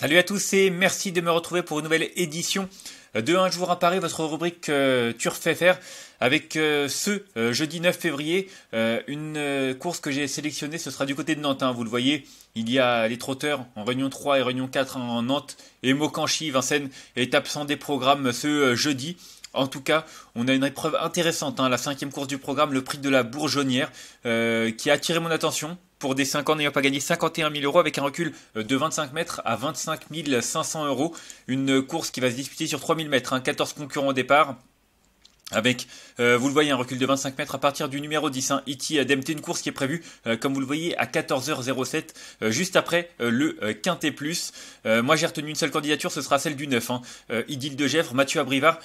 Salut à tous et merci de me retrouver pour une nouvelle édition de Un jour à Paris, votre rubrique euh, Turf FR, avec euh, ce euh, jeudi 9 février, euh, une course que j'ai sélectionnée, ce sera du côté de Nantes, hein. vous le voyez, il y a les trotteurs en Réunion 3 et Réunion 4 en Nantes, et Mocanchi, Vincennes est absent des programmes ce jeudi. En tout cas, on a une épreuve intéressante, hein, la cinquième course du programme, le prix de la Bourgeonnière, qui a attiré mon attention, pour des 5 ans n'ayant pas gagné 51 000 euros avec un recul euh, de 25 mètres à 25 500 euros. Une course qui va se disputer sur 3000 mètres, 14 hein. concurrents au départ. Avec, euh, vous le voyez, un recul de 25 mètres à partir du numéro 10. Hein, Iti e Ademte, une course qui est prévue, euh, comme vous le voyez, à 14h07, euh, juste après le Quintet Plus. moi, j'ai retenu une seule candidature, ce sera celle du 9. Hein, Idil de Gèvre, Mathieu Abrivard,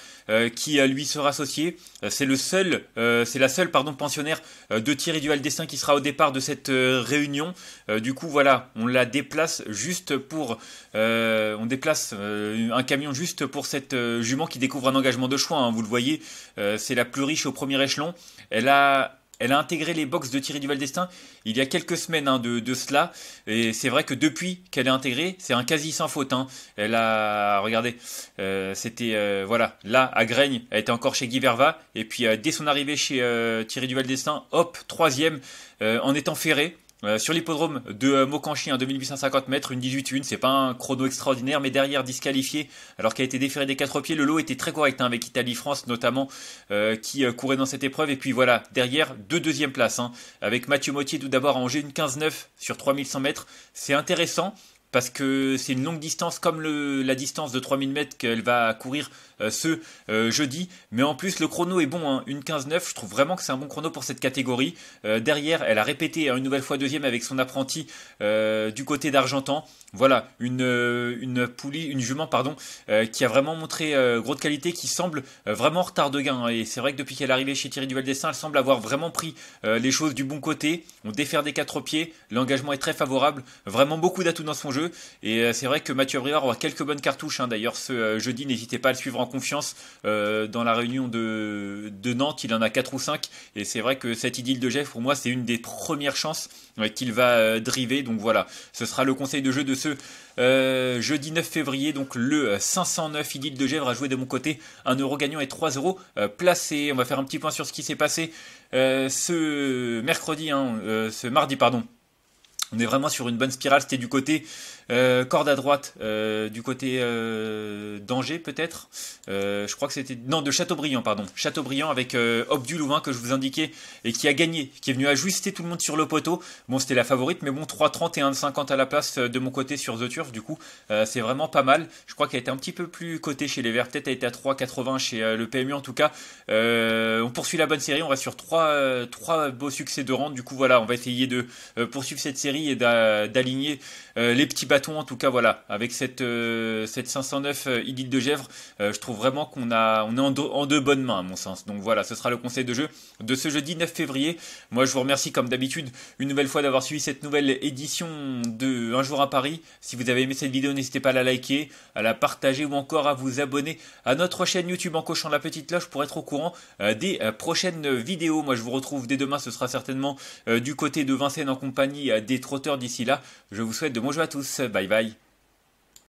qui lui sera associé. C'est le seul, c'est la seule, pardon, pensionnaire de Thierry Duval Destin qui sera au départ de cette réunion. du coup, voilà, on la déplace juste pour, on déplace un camion juste pour cette jument qui découvre un engagement de choix. Hein. vous le voyez. Euh, c'est la plus riche au premier échelon. Elle a, elle a intégré les box de Thierry Duval Destin il y a quelques semaines hein, de, cela. Et c'est vrai que depuis qu'elle est intégrée, c'est un quasi sans faute. Hein. Elle a, regardez, euh, c'était, euh, voilà, là, à Graigne, elle était encore chez Guy Verva. Et puis, dès son arrivée chez Thierry Duval Destin, hop, troisième, en étant ferrée. Euh, sur l'hippodrome de Mokanchi, en 2850 mètres, une 18 une, c'est pas un chrono extraordinaire, mais derrière disqualifié, alors qu'il a été déféré des quatre pieds, le lot était très correct hein, avec Italie-France notamment, euh, qui euh, courait dans cette épreuve, et puis voilà, derrière, deux deuxièmes places, hein, avec Mathieu Mottier tout d'abord à Angers, une 15-9 sur 3100 mètres, c'est intéressant, parce que c'est une longue distance comme la distance de 3000 mètres qu'elle va courir euh, ce euh, jeudi. Mais en plus, le chrono est bon, hein, 9 Je trouve vraiment que c'est un bon chrono pour cette catégorie. Euh, derrière, elle a répété hein, une nouvelle fois deuxième avec son apprenti du côté d'Argentan. Voilà, une, une poulie, une jument, pardon, qui a vraiment montré grosse qualité, qui semble vraiment en retard de gain. Hein. et c'est vrai que depuis qu'elle est arrivée chez Thierry Duval Dessin, elle semble avoir vraiment pris les choses du bon côté. On défère des quatre pieds, l'engagement est très favorable, vraiment beaucoup d'atouts dans son jeu. Et euh, c'est vrai que Mathieu Brivard aura quelques bonnes cartouches. Hein, d'ailleurs, ce euh, jeudi, n'hésitez pas à le suivre en confiance euh, dans la réunion de, Nantes. Il en a 4 ou 5. Et c'est vrai que cette idylle de Jeff, pour moi, c'est une des premières chances qu'il va driver. Donc voilà, ce sera le conseil de jeu de ce jeudi 9 février. Donc le 509 idylle de Gèvres a joué de mon côté un euro gagnant et 3 euros placés. On va faire un petit point sur ce qui s'est passé ce mercredi, hein, ce mardi, pardon. On est vraiment sur une bonne spirale. C'était du côté euh, corde à droite, euh, du côté euh, d'Angers peut-être. je crois que c'était non de Châteaubriand, pardon. Châteaubriand avec Obdu Louvain que je vous indiquais et qui a gagné, qui est venu ajuster tout le monde sur le poteau. Bon, c'était la favorite, mais bon 3,30 et 1,50 à la place de mon côté sur The Turf. Du coup, c'est vraiment pas mal. Je crois qu'elle était été un petit peu plus cotée chez les Verts. Peut-être a été à 3,80 chez le PMU en tout cas. on poursuit la bonne série. On va sur 3 trois beaux succès de rente. Du coup, voilà, on va essayer de poursuivre cette série et d'aligner euh, les petits bâtons en tout cas voilà avec cette euh, cette 509 euh, idylle de Gèvres je trouve vraiment qu'on a on est en, deux bonnes mains à mon sens donc voilà ce sera le conseil de jeu de ce jeudi 9 février moi je vous remercie comme d'habitude une nouvelle fois d'avoir suivi cette nouvelle édition de Un jour à Paris si vous avez aimé cette vidéo n'hésitez pas à la liker à la partager ou encore à vous abonner à notre chaîne YouTube en cochant la petite cloche pour être au courant des prochaines vidéos moi je vous retrouve dès demain ce sera certainement du côté de Vincennes en compagnie des auteur d'ici là. Je vous souhaite de bons jeux à tous. Bye bye.